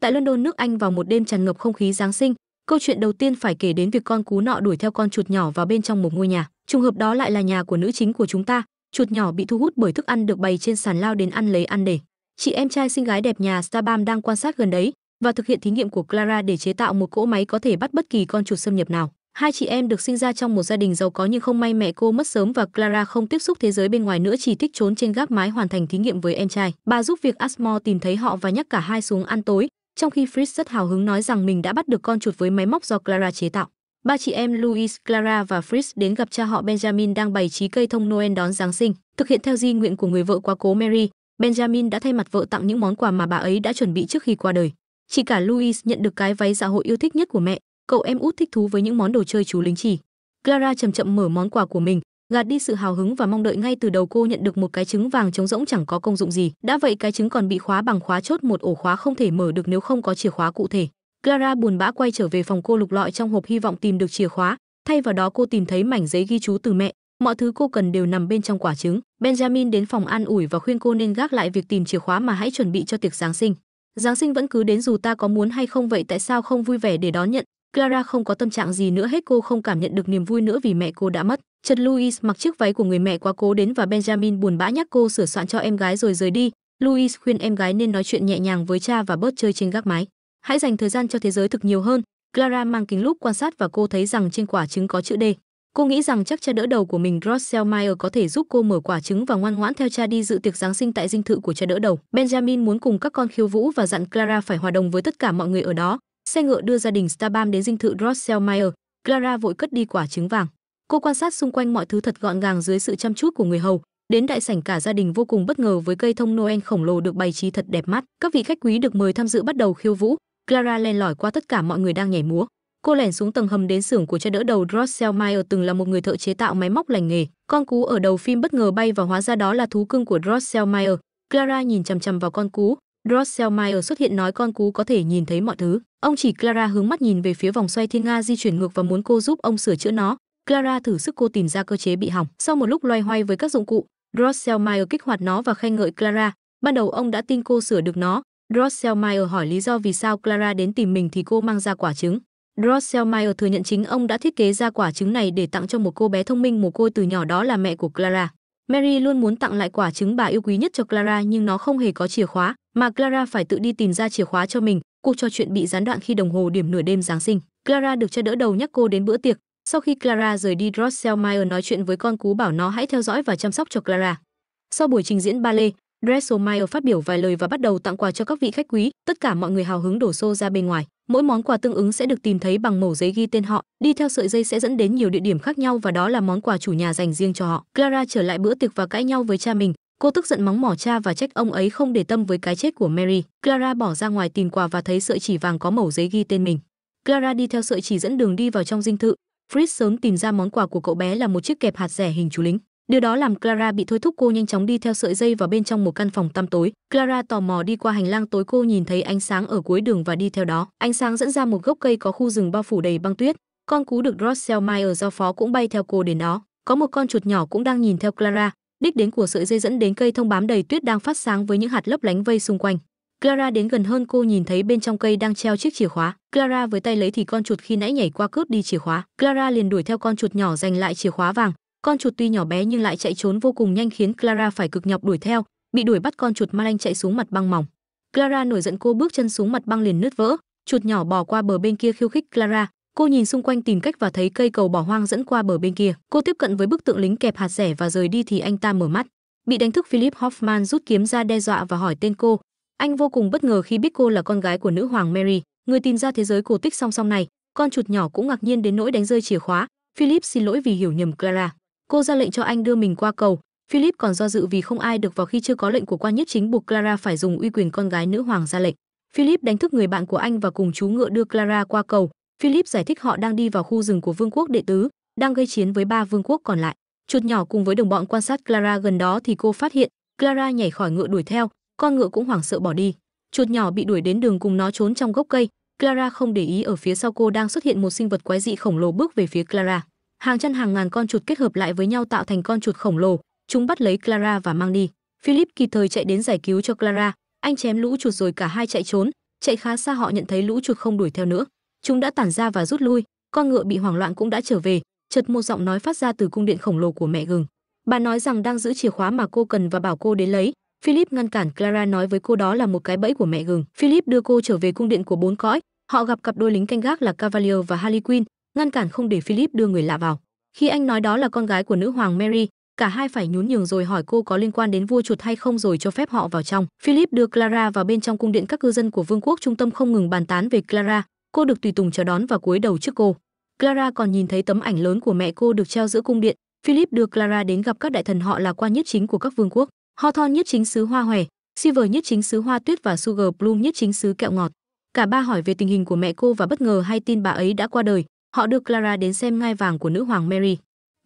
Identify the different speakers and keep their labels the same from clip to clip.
Speaker 1: Tại London nước Anh vào một đêm tràn ngập không khí Giáng sinh, câu chuyện đầu tiên phải kể đến việc con cú nọ đuổi theo con chuột nhỏ vào bên trong một ngôi nhà. Trùng hợp đó lại là nhà của nữ chính của chúng ta. Chuột nhỏ bị thu hút bởi thức ăn được bày trên sàn lao đến ăn lấy ăn để. Chị em trai xinh gái đẹp nhà Stabam đang quan sát gần đấy và thực hiện thí nghiệm của Clara để chế tạo một cỗ máy có thể bắt bất kỳ con chuột xâm nhập nào. Hai chị em được sinh ra trong một gia đình giàu có nhưng không may mẹ cô mất sớm và Clara không tiếp xúc thế giới bên ngoài nữa chỉ thích trốn trên gác mái hoàn thành thí nghiệm với em trai. Bà giúp việc Asmore tìm thấy họ và nhắc cả hai xuống ăn tối, trong khi Fritz rất hào hứng nói rằng mình đã bắt được con chuột với máy móc do Clara chế tạo. Ba chị em Louis, Clara và Fritz đến gặp cha họ Benjamin đang bày trí cây thông Noel đón Giáng sinh. Thực hiện theo di nguyện của người vợ quá cố Mary, Benjamin đã thay mặt vợ tặng những món quà mà bà ấy đã chuẩn bị trước khi qua đời. Chỉ cả Louis nhận được cái váy dạ hội yêu thích nhất của mẹ, cậu em út thích thú với những món đồ chơi chú lính chỉ. Clara chậm chậm mở món quà của mình, gạt đi sự hào hứng và mong đợi ngay từ đầu cô nhận được một cái trứng vàng trống rỗng chẳng có công dụng gì đã vậy cái trứng còn bị khóa bằng khóa chốt một ổ khóa không thể mở được nếu không có chìa khóa cụ thể clara buồn bã quay trở về phòng cô lục lọi trong hộp hy vọng tìm được chìa khóa thay vào đó cô tìm thấy mảnh giấy ghi chú từ mẹ mọi thứ cô cần đều nằm bên trong quả trứng benjamin đến phòng an ủi và khuyên cô nên gác lại việc tìm chìa khóa mà hãy chuẩn bị cho tiệc giáng sinh giáng sinh vẫn cứ đến dù ta có muốn hay không vậy tại sao không vui vẻ để đón nhận clara không có tâm trạng gì nữa hết cô không cảm nhận được niềm vui nữa vì mẹ cô đã mất Chợt Louis mặc chiếc váy của người mẹ quá cố đến và Benjamin buồn bã nhắc cô sửa soạn cho em gái rồi rời đi. Louis khuyên em gái nên nói chuyện nhẹ nhàng với cha và bớt chơi trên gác mái. Hãy dành thời gian cho thế giới thực nhiều hơn. Clara mang kính lúp quan sát và cô thấy rằng trên quả trứng có chữ D. Cô nghĩ rằng chắc cha đỡ đầu của mình Rossell Meyer có thể giúp cô mở quả trứng và ngoan ngoãn theo cha đi dự tiệc Giáng sinh tại dinh thự của cha đỡ đầu. Benjamin muốn cùng các con khiêu vũ và dặn Clara phải hòa đồng với tất cả mọi người ở đó. Xe ngựa đưa gia đình Stabam đến dinh thự Rossell Meyer. Clara vội cất đi quả trứng vàng. Cô quan sát xung quanh mọi thứ thật gọn gàng dưới sự chăm chút của người hầu, đến đại sảnh cả gia đình vô cùng bất ngờ với cây thông Noel khổng lồ được bày trí thật đẹp mắt. Các vị khách quý được mời tham dự bắt đầu khiêu vũ. Clara len lỏi qua tất cả mọi người đang nhảy múa. Cô lẻn xuống tầng hầm đến xưởng của cha đỡ đầu Drossel Meyer từng là một người thợ chế tạo máy móc lành nghề. Con cú ở đầu phim bất ngờ bay và hóa ra đó là thú cưng của Drossel Meyer. Clara nhìn chằm chằm vào con cú. Drossel Meyer xuất hiện nói con cú có thể nhìn thấy mọi thứ. Ông chỉ Clara hướng mắt nhìn về phía vòng xoay thiên nga di chuyển ngược và muốn cô giúp ông sửa chữa nó. Clara thử sức cô tìm ra cơ chế bị hỏng. Sau một lúc loay hoay với các dụng cụ, Drosselmeyer kích hoạt nó và khen ngợi Clara. Ban đầu ông đã tin cô sửa được nó. Drosselmeyer hỏi lý do vì sao Clara đến tìm mình thì cô mang ra quả trứng. Drosselmeyer thừa nhận chính ông đã thiết kế ra quả trứng này để tặng cho một cô bé thông minh mồ côi từ nhỏ đó là mẹ của Clara. Mary luôn muốn tặng lại quả trứng bà yêu quý nhất cho Clara nhưng nó không hề có chìa khóa, mà Clara phải tự đi tìm ra chìa khóa cho mình. Cuộc trò chuyện bị gián đoạn khi đồng hồ điểm nửa đêm Giáng sinh. Clara được cho đỡ đầu nhắc cô đến bữa tiệc, sau khi Clara rời đi, Drosselmeyer nói chuyện với con cú bảo nó hãy theo dõi và chăm sóc cho Clara. Sau buổi trình diễn ballet, Dresselmeyer phát biểu vài lời và bắt đầu tặng quà cho các vị khách quý, tất cả mọi người hào hứng đổ xô ra bên ngoài. Mỗi món quà tương ứng sẽ được tìm thấy bằng mẩu giấy ghi tên họ, đi theo sợi dây sẽ dẫn đến nhiều địa điểm khác nhau và đó là món quà chủ nhà dành riêng cho họ. Clara trở lại bữa tiệc và cãi nhau với cha mình, cô tức giận mắng mỏ cha và trách ông ấy không để tâm với cái chết của Mary. Clara bỏ ra ngoài tìm quà và thấy sợi chỉ vàng có mẩu giấy ghi tên mình. Clara đi theo sợi chỉ dẫn đường đi vào trong dinh thự, Fritz sớm tìm ra món quà của cậu bé là một chiếc kẹp hạt rẻ hình chú lính. Điều đó làm Clara bị thôi thúc cô nhanh chóng đi theo sợi dây vào bên trong một căn phòng tăm tối. Clara tò mò đi qua hành lang tối cô nhìn thấy ánh sáng ở cuối đường và đi theo đó. Ánh sáng dẫn ra một gốc cây có khu rừng bao phủ đầy băng tuyết. Con cú được Drosselmeyer giao phó cũng bay theo cô đến đó. Có một con chuột nhỏ cũng đang nhìn theo Clara. Đích đến của sợi dây dẫn đến cây thông bám đầy tuyết đang phát sáng với những hạt lấp lánh vây xung quanh. Clara đến gần hơn cô nhìn thấy bên trong cây đang treo chiếc chìa khóa. Clara với tay lấy thì con chuột khi nãy nhảy qua cướp đi chìa khóa. Clara liền đuổi theo con chuột nhỏ giành lại chìa khóa vàng. Con chuột tuy nhỏ bé nhưng lại chạy trốn vô cùng nhanh khiến Clara phải cực nhọc đuổi theo, bị đuổi bắt con chuột ma lanh chạy xuống mặt băng mỏng. Clara nổi giận cô bước chân xuống mặt băng liền nứt vỡ, chuột nhỏ bò qua bờ bên kia khiêu khích Clara. Cô nhìn xung quanh tìm cách và thấy cây cầu bỏ hoang dẫn qua bờ bên kia. Cô tiếp cận với bức tượng lính kẹp hạt rẻ và rời đi thì anh ta mở mắt. Bị đánh thức Philip Hoffman rút kiếm ra đe dọa và hỏi tên cô, anh vô cùng bất ngờ khi biết cô là con gái của nữ hoàng Mary, người tìm ra thế giới cổ tích song song này. Con chuột nhỏ cũng ngạc nhiên đến nỗi đánh rơi chìa khóa. Philip xin lỗi vì hiểu nhầm Clara. Cô ra lệnh cho anh đưa mình qua cầu. Philip còn do dự vì không ai được vào khi chưa có lệnh của quan nhất chính buộc Clara phải dùng uy quyền con gái nữ hoàng ra lệnh. Philip đánh thức người bạn của anh và cùng chú ngựa đưa Clara qua cầu. Philip giải thích họ đang đi vào khu rừng của vương quốc đệ tứ, đang gây chiến với ba vương quốc còn lại. Chuột nhỏ cùng với đồng bọn quan sát Clara gần đó thì cô phát hiện Clara nhảy khỏi ngựa đuổi theo, con ngựa cũng hoảng sợ bỏ đi chuột nhỏ bị đuổi đến đường cùng nó trốn trong gốc cây clara không để ý ở phía sau cô đang xuất hiện một sinh vật quái dị khổng lồ bước về phía clara hàng trăm hàng ngàn con chuột kết hợp lại với nhau tạo thành con chuột khổng lồ chúng bắt lấy clara và mang đi philip kịp thời chạy đến giải cứu cho clara anh chém lũ chuột rồi cả hai chạy trốn chạy khá xa họ nhận thấy lũ chuột không đuổi theo nữa chúng đã tản ra và rút lui con ngựa bị hoảng loạn cũng đã trở về chợt một giọng nói phát ra từ cung điện khổng lồ của mẹ gừng bà nói rằng đang giữ chìa khóa mà cô cần và bảo cô đến lấy Philip ngăn cản Clara nói với cô đó là một cái bẫy của mẹ gừng. Philip đưa cô trở về cung điện của bốn cõi. Họ gặp cặp đôi lính canh gác là Cavalier và Harley Quinn, ngăn cản không để Philip đưa người lạ vào. Khi anh nói đó là con gái của nữ hoàng Mary, cả hai phải nhún nhường rồi hỏi cô có liên quan đến vua chuột hay không rồi cho phép họ vào trong. Philip đưa Clara vào bên trong cung điện các cư dân của vương quốc trung tâm không ngừng bàn tán về Clara. Cô được tùy tùng chào đón và cúi đầu trước cô. Clara còn nhìn thấy tấm ảnh lớn của mẹ cô được treo giữa cung điện. Philip đưa Clara đến gặp các đại thần họ là quan nhất chính của các vương quốc. Hawthorne nhất chính xứ hoa hòe, Silver nhất chính xứ hoa tuyết và Sugar Plum nhất chính xứ kẹo ngọt. Cả ba hỏi về tình hình của mẹ cô và bất ngờ hay tin bà ấy đã qua đời. Họ đưa Clara đến xem ngai vàng của nữ hoàng Mary.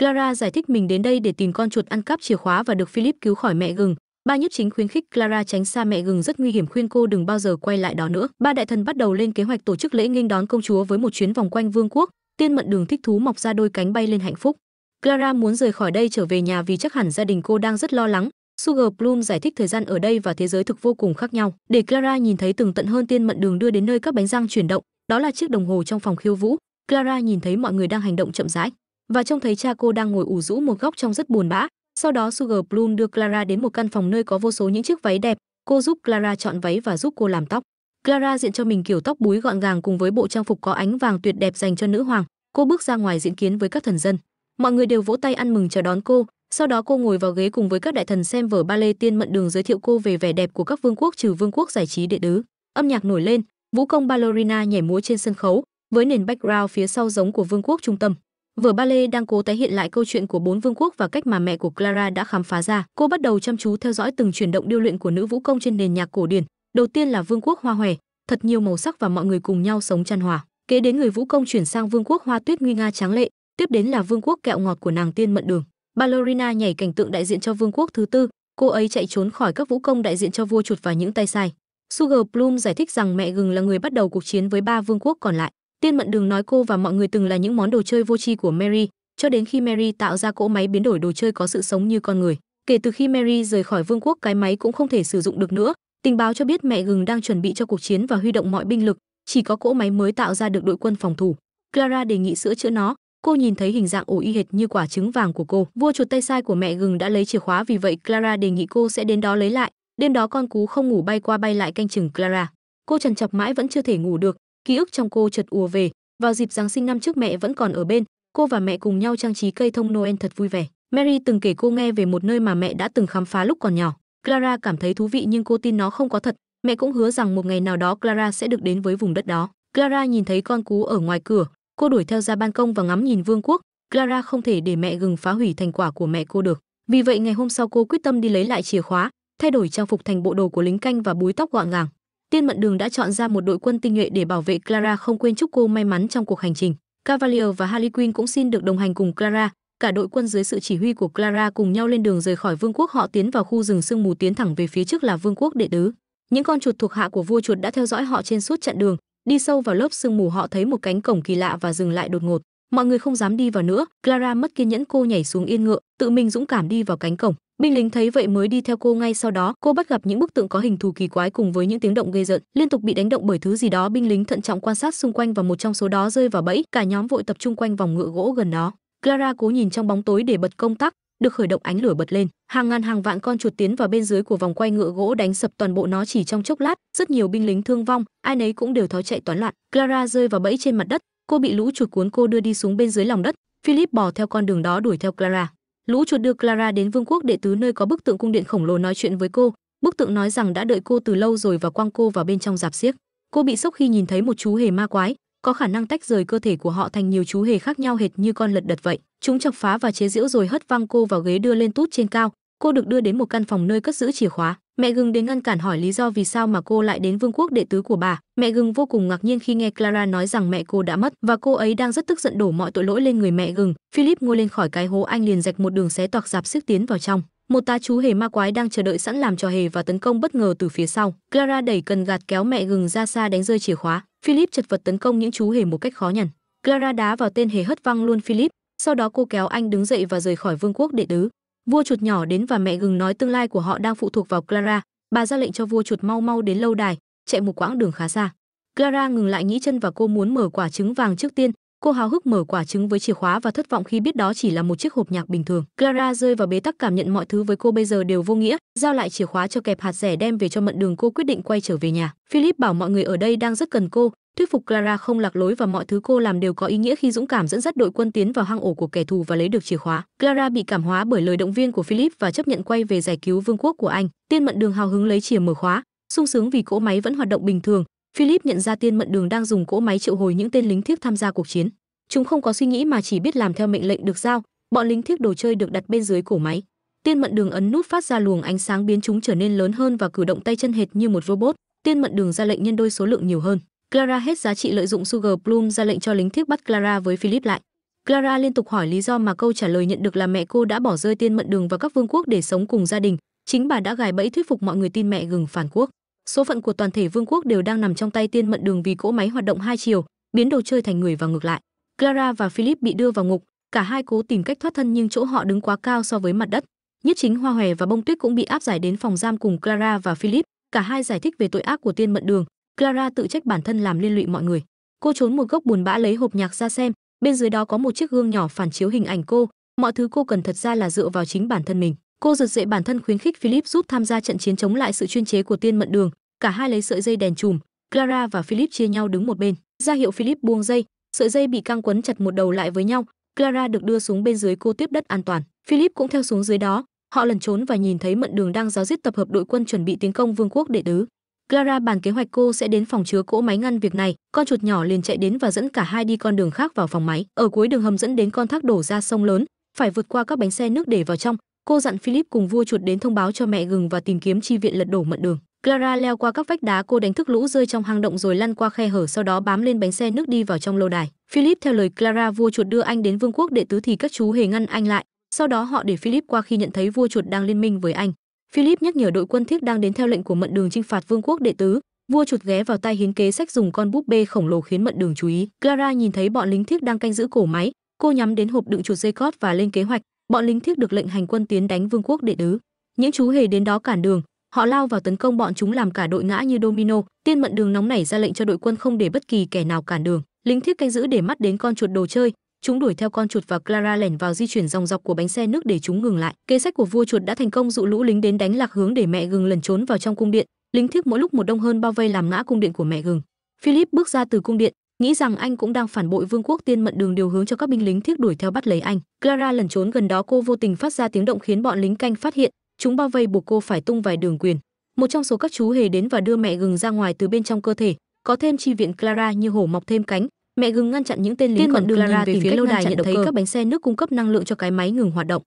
Speaker 1: Clara giải thích mình đến đây để tìm con chuột ăn cắp chìa khóa và được Philip cứu khỏi mẹ gừng. Ba nhất chính khuyến khích Clara tránh xa mẹ gừng rất nguy hiểm khuyên cô đừng bao giờ quay lại đó nữa. Ba đại thần bắt đầu lên kế hoạch tổ chức lễ nghênh đón công chúa với một chuyến vòng quanh vương quốc. Tiên mận đường thích thú mọc ra đôi cánh bay lên hạnh phúc. Clara muốn rời khỏi đây trở về nhà vì chắc hẳn gia đình cô đang rất lo lắng, Sugar Plum giải thích thời gian ở đây và thế giới thực vô cùng khác nhau, để Clara nhìn thấy từng tận hơn tiên mận đường đưa đến nơi các bánh răng chuyển động, đó là chiếc đồng hồ trong phòng khiêu vũ. Clara nhìn thấy mọi người đang hành động chậm rãi và trông thấy cha cô đang ngồi ủ rũ một góc trong rất buồn bã. Sau đó Sugar Plum đưa Clara đến một căn phòng nơi có vô số những chiếc váy đẹp, cô giúp Clara chọn váy và giúp cô làm tóc. Clara diện cho mình kiểu tóc búi gọn gàng cùng với bộ trang phục có ánh vàng tuyệt đẹp dành cho nữ hoàng. Cô bước ra ngoài diễn kiến với các thần dân. Mọi người đều vỗ tay ăn mừng chào đón cô, sau đó cô ngồi vào ghế cùng với các đại thần xem vở ballet Tiên Mận Đường giới thiệu cô về vẻ đẹp của các vương quốc trừ vương quốc giải trí đệ tứ. Âm nhạc nổi lên, vũ công ballerina nhảy múa trên sân khấu, với nền background phía sau giống của vương quốc trung tâm. Vở ballet đang cố tái hiện lại câu chuyện của bốn vương quốc và cách mà mẹ của Clara đã khám phá ra. Cô bắt đầu chăm chú theo dõi từng chuyển động điêu luyện của nữ vũ công trên nền nhạc cổ điển. Đầu tiên là vương quốc hoa hòe, thật nhiều màu sắc và mọi người cùng nhau sống chăn hòa. Kế đến người vũ công chuyển sang vương quốc hoa tuyết nguy nga tráng lệ, tiếp đến là vương quốc kẹo ngọt của nàng tiên mận đường ballerina nhảy cảnh tượng đại diện cho vương quốc thứ tư cô ấy chạy trốn khỏi các vũ công đại diện cho vua chuột và những tay sai sugar plum giải thích rằng mẹ gừng là người bắt đầu cuộc chiến với ba vương quốc còn lại tiên mận đường nói cô và mọi người từng là những món đồ chơi vô tri của mary cho đến khi mary tạo ra cỗ máy biến đổi đồ chơi có sự sống như con người kể từ khi mary rời khỏi vương quốc cái máy cũng không thể sử dụng được nữa tình báo cho biết mẹ gừng đang chuẩn bị cho cuộc chiến và huy động mọi binh lực chỉ có cỗ máy mới tạo ra được đội quân phòng thủ clara đề nghị sửa chữa nó cô nhìn thấy hình dạng ổ y hệt như quả trứng vàng của cô vua chuột tay sai của mẹ gừng đã lấy chìa khóa vì vậy clara đề nghị cô sẽ đến đó lấy lại đêm đó con cú không ngủ bay qua bay lại canh chừng clara cô trần trọc mãi vẫn chưa thể ngủ được ký ức trong cô chợt ùa về vào dịp giáng sinh năm trước mẹ vẫn còn ở bên cô và mẹ cùng nhau trang trí cây thông noel thật vui vẻ mary từng kể cô nghe về một nơi mà mẹ đã từng khám phá lúc còn nhỏ clara cảm thấy thú vị nhưng cô tin nó không có thật mẹ cũng hứa rằng một ngày nào đó clara sẽ được đến với vùng đất đó clara nhìn thấy con cú ở ngoài cửa cô đuổi theo ra ban công và ngắm nhìn vương quốc clara không thể để mẹ gừng phá hủy thành quả của mẹ cô được vì vậy ngày hôm sau cô quyết tâm đi lấy lại chìa khóa thay đổi trang phục thành bộ đồ của lính canh và búi tóc gọn gàng tiên mận đường đã chọn ra một đội quân tinh nhuệ để bảo vệ clara không quên chúc cô may mắn trong cuộc hành trình cavalier và harley quinn cũng xin được đồng hành cùng clara cả đội quân dưới sự chỉ huy của clara cùng nhau lên đường rời khỏi vương quốc họ tiến vào khu rừng sương mù tiến thẳng về phía trước là vương quốc đệ tứ những con chuột thuộc hạ của vua chuột đã theo dõi họ trên suốt chặng đường Đi sâu vào lớp sương mù họ thấy một cánh cổng kỳ lạ và dừng lại đột ngột. Mọi người không dám đi vào nữa, Clara mất kiên nhẫn cô nhảy xuống yên ngựa, tự mình dũng cảm đi vào cánh cổng. Binh lính thấy vậy mới đi theo cô ngay sau đó, cô bắt gặp những bức tượng có hình thù kỳ quái cùng với những tiếng động gây rợn, liên tục bị đánh động bởi thứ gì đó, binh lính thận trọng quan sát xung quanh và một trong số đó rơi vào bẫy, cả nhóm vội tập trung quanh vòng ngựa gỗ gần đó. Clara cố nhìn trong bóng tối để bật công tắc, được khởi động ánh lửa bật lên hàng ngàn hàng vạn con chuột tiến vào bên dưới của vòng quay ngựa gỗ đánh sập toàn bộ nó chỉ trong chốc lát rất nhiều binh lính thương vong ai nấy cũng đều thói chạy toán loạn clara rơi vào bẫy trên mặt đất cô bị lũ chuột cuốn cô đưa đi xuống bên dưới lòng đất philip bò theo con đường đó đuổi theo clara lũ chuột đưa clara đến vương quốc đệ tứ nơi có bức tượng cung điện khổng lồ nói chuyện với cô bức tượng nói rằng đã đợi cô từ lâu rồi và quăng cô vào bên trong dạp xiếc cô bị sốc khi nhìn thấy một chú hề ma quái có khả năng tách rời cơ thể của họ thành nhiều chú hề khác nhau hệt như con lật đật vậy chúng chọc phá và chế giễu rồi hất văng cô vào ghế đưa lên tút trên cao cô được đưa đến một căn phòng nơi cất giữ chìa khóa mẹ gừng đến ngăn cản hỏi lý do vì sao mà cô lại đến vương quốc đệ tứ của bà mẹ gừng vô cùng ngạc nhiên khi nghe clara nói rằng mẹ cô đã mất và cô ấy đang rất tức giận đổ mọi tội lỗi lên người mẹ gừng philip ngồi lên khỏi cái hố anh liền rạch một đường xé toạc dạp sức tiến vào trong một tá chú hề ma quái đang chờ đợi sẵn làm trò hề và tấn công bất ngờ từ phía sau clara đẩy cần gạt kéo mẹ gừng ra xa đánh rơi chìa khóa philip chật vật tấn công những chú hề một cách khó nhằn clara đá vào tên hề hất văng luôn philip sau đó cô kéo anh đứng dậy và rời khỏi vương quốc đệ tứ vua chuột nhỏ đến và mẹ gừng nói tương lai của họ đang phụ thuộc vào clara bà ra lệnh cho vua chuột mau mau đến lâu đài chạy một quãng đường khá xa clara ngừng lại nghĩ chân và cô muốn mở quả trứng vàng trước tiên cô háo hức mở quả trứng với chìa khóa và thất vọng khi biết đó chỉ là một chiếc hộp nhạc bình thường clara rơi vào bế tắc cảm nhận mọi thứ với cô bây giờ đều vô nghĩa giao lại chìa khóa cho kẹp hạt rẻ đem về cho mận đường cô quyết định quay trở về nhà philip bảo mọi người ở đây đang rất cần cô thuyết phục Clara không lạc lối và mọi thứ cô làm đều có ý nghĩa khi dũng cảm dẫn dắt đội quân tiến vào hang ổ của kẻ thù và lấy được chìa khóa. Clara bị cảm hóa bởi lời động viên của Philip và chấp nhận quay về giải cứu vương quốc của anh. Tiên Mận Đường hào hứng lấy chìa mở khóa, sung sướng vì cỗ máy vẫn hoạt động bình thường. Philip nhận ra Tiên Mận Đường đang dùng cỗ máy triệu hồi những tên lính thiếp tham gia cuộc chiến. Chúng không có suy nghĩ mà chỉ biết làm theo mệnh lệnh được giao. Bọn lính thiếp đồ chơi được đặt bên dưới cổ máy. Tiên Mận Đường ấn nút phát ra luồng ánh sáng biến chúng trở nên lớn hơn và cử động tay chân hệt như một robot. Tiên Mận Đường ra lệnh nhân đôi số lượng nhiều hơn. Clara hết giá trị lợi dụng Sugar Plum ra lệnh cho lính thiếp bắt Clara với Philip lại. Clara liên tục hỏi lý do mà câu trả lời nhận được là mẹ cô đã bỏ rơi tiên mận đường vào các vương quốc để sống cùng gia đình, chính bà đã gài bẫy thuyết phục mọi người tin mẹ gừng phản quốc. Số phận của toàn thể vương quốc đều đang nằm trong tay tiên mận đường vì cỗ máy hoạt động hai chiều, biến đồ chơi thành người và ngược lại. Clara và Philip bị đưa vào ngục, cả hai cố tìm cách thoát thân nhưng chỗ họ đứng quá cao so với mặt đất. Nhất chính Hoa Hòe và Bông Tuyết cũng bị áp giải đến phòng giam cùng Clara và Philip, cả hai giải thích về tội ác của tiên mận đường, Clara tự trách bản thân làm liên lụy mọi người. Cô trốn một gốc buồn bã lấy hộp nhạc ra xem, bên dưới đó có một chiếc gương nhỏ phản chiếu hình ảnh cô, mọi thứ cô cần thật ra là dựa vào chính bản thân mình. Cô giật dậy bản thân khuyến khích Philip giúp tham gia trận chiến chống lại sự chuyên chế của tiên mận đường, cả hai lấy sợi dây đèn chùm, Clara và Philip chia nhau đứng một bên, ra hiệu Philip buông dây, sợi dây bị căng quấn chặt một đầu lại với nhau, Clara được đưa xuống bên dưới cô tiếp đất an toàn, Philip cũng theo xuống dưới đó, họ lần trốn và nhìn thấy mận đường đang giáo giết tập hợp đội quân chuẩn bị tiến công vương quốc đệ tứ Clara bàn kế hoạch cô sẽ đến phòng chứa cỗ máy ngăn việc này, con chuột nhỏ liền chạy đến và dẫn cả hai đi con đường khác vào phòng máy. Ở cuối đường hầm dẫn đến con thác đổ ra sông lớn, phải vượt qua các bánh xe nước để vào trong. Cô dặn Philip cùng vua chuột đến thông báo cho mẹ gừng và tìm kiếm chi viện lật đổ mận đường. Clara leo qua các vách đá cô đánh thức lũ rơi trong hang động rồi lăn qua khe hở sau đó bám lên bánh xe nước đi vào trong lâu đài. Philip theo lời Clara vua chuột đưa anh đến vương quốc đệ tứ thì các chú hề ngăn anh lại. Sau đó họ để Philip qua khi nhận thấy vua chuột đang liên minh với anh. Philip nhắc nhở đội quân thiết đang đến theo lệnh của Mận Đường chinh phạt vương quốc đệ tứ. Vua chuột ghé vào tay hiến kế sách dùng con búp bê khổng lồ khiến Mận Đường chú ý. Clara nhìn thấy bọn lính thiết đang canh giữ cổ máy, cô nhắm đến hộp đựng chuột dây cót và lên kế hoạch. Bọn lính thiết được lệnh hành quân tiến đánh vương quốc đệ tứ. Những chú hề đến đó cản đường, họ lao vào tấn công bọn chúng làm cả đội ngã như domino. Tiên Mận Đường nóng nảy ra lệnh cho đội quân không để bất kỳ kẻ nào cản đường. Lính thiết canh giữ để mắt đến con chuột đồ chơi, chúng đuổi theo con chuột và Clara lẻn vào di chuyển dòng dọc của bánh xe nước để chúng ngừng lại. Kế sách của vua chuột đã thành công dụ lũ lính đến đánh lạc hướng để mẹ gừng lẩn trốn vào trong cung điện. Lính thiếc mỗi lúc một đông hơn bao vây làm ngã cung điện của mẹ gừng. Philip bước ra từ cung điện, nghĩ rằng anh cũng đang phản bội vương quốc tiên mận đường điều hướng cho các binh lính thiếc đuổi theo bắt lấy anh. Clara lẩn trốn gần đó cô vô tình phát ra tiếng động khiến bọn lính canh phát hiện, chúng bao vây buộc cô phải tung vài đường quyền. Một trong số các chú hề đến và đưa mẹ gừng ra ngoài từ bên trong cơ thể, có thêm chi viện Clara như hổ mọc thêm cánh, mẹ gừng ngăn chặn những tên lính tiên còn đường Clara về phía lâu đài nhận thấy cơ. các bánh xe nước cung cấp năng lượng cho cái máy ngừng hoạt động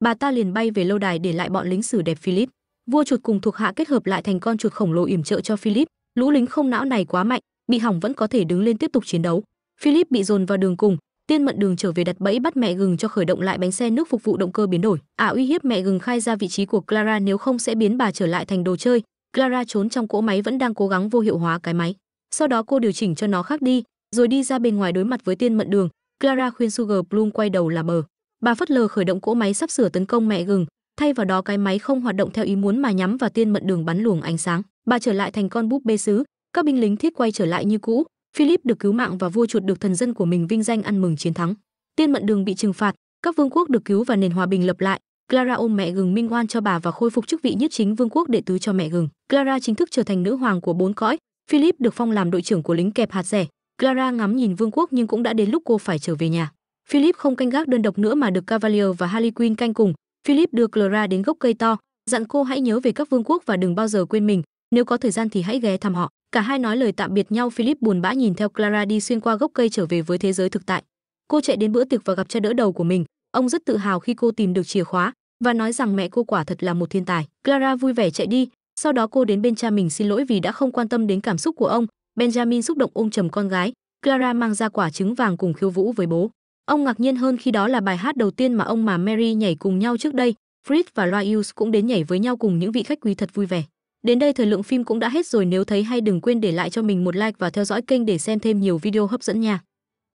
Speaker 1: bà ta liền bay về lâu đài để lại bọn lính xử đẹp Philip vua chuột cùng thuộc hạ kết hợp lại thành con chuột khổng lồ yểm trợ cho Philip lũ lính không não này quá mạnh bị hỏng vẫn có thể đứng lên tiếp tục chiến đấu Philip bị dồn vào đường cùng tiên mận đường trở về đặt bẫy bắt mẹ gừng cho khởi động lại bánh xe nước phục vụ động cơ biến đổi ả à uy hiếp mẹ gừng khai ra vị trí của clara nếu không sẽ biến bà trở lại thành đồ chơi clara trốn trong cỗ máy vẫn đang cố gắng vô hiệu hóa cái máy sau đó cô điều chỉnh cho nó khác đi rồi đi ra bên ngoài đối mặt với tiên mận đường clara khuyên sugar bloom quay đầu là bờ bà phất lờ khởi động cỗ máy sắp sửa tấn công mẹ gừng thay vào đó cái máy không hoạt động theo ý muốn mà nhắm vào tiên mận đường bắn luồng ánh sáng bà trở lại thành con búp bê sứ các binh lính thiết quay trở lại như cũ philip được cứu mạng và vua chuột được thần dân của mình vinh danh ăn mừng chiến thắng tiên mận đường bị trừng phạt các vương quốc được cứu và nền hòa bình lập lại clara ôm mẹ gừng minh oan cho bà và khôi phục chức vị nhất chính vương quốc đệ tứ cho mẹ gừng clara chính thức trở thành nữ hoàng của bốn cõi Philip được phong làm đội trưởng của lính kẹp hạt rẻ. Clara ngắm nhìn Vương quốc nhưng cũng đã đến lúc cô phải trở về nhà. Philip không canh gác đơn độc nữa mà được Cavalier và Harley Quinn canh cùng. Philip đưa Clara đến gốc cây to, dặn cô hãy nhớ về các vương quốc và đừng bao giờ quên mình, nếu có thời gian thì hãy ghé thăm họ. Cả hai nói lời tạm biệt nhau, Philip buồn bã nhìn theo Clara đi xuyên qua gốc cây trở về với thế giới thực tại. Cô chạy đến bữa tiệc và gặp cha đỡ đầu của mình, ông rất tự hào khi cô tìm được chìa khóa và nói rằng mẹ cô quả thật là một thiên tài. Clara vui vẻ chạy đi, sau đó cô đến bên cha mình xin lỗi vì đã không quan tâm đến cảm xúc của ông. Benjamin xúc động ôm chầm con gái, Clara mang ra quả trứng vàng cùng khiêu vũ với bố. Ông ngạc nhiên hơn khi đó là bài hát đầu tiên mà ông mà Mary nhảy cùng nhau trước đây. Fritz và Loius cũng đến nhảy với nhau cùng những vị khách quý thật vui vẻ. Đến đây thời lượng phim cũng đã hết rồi nếu thấy hay đừng quên để lại cho mình một like và theo dõi kênh để xem thêm nhiều video hấp dẫn nha.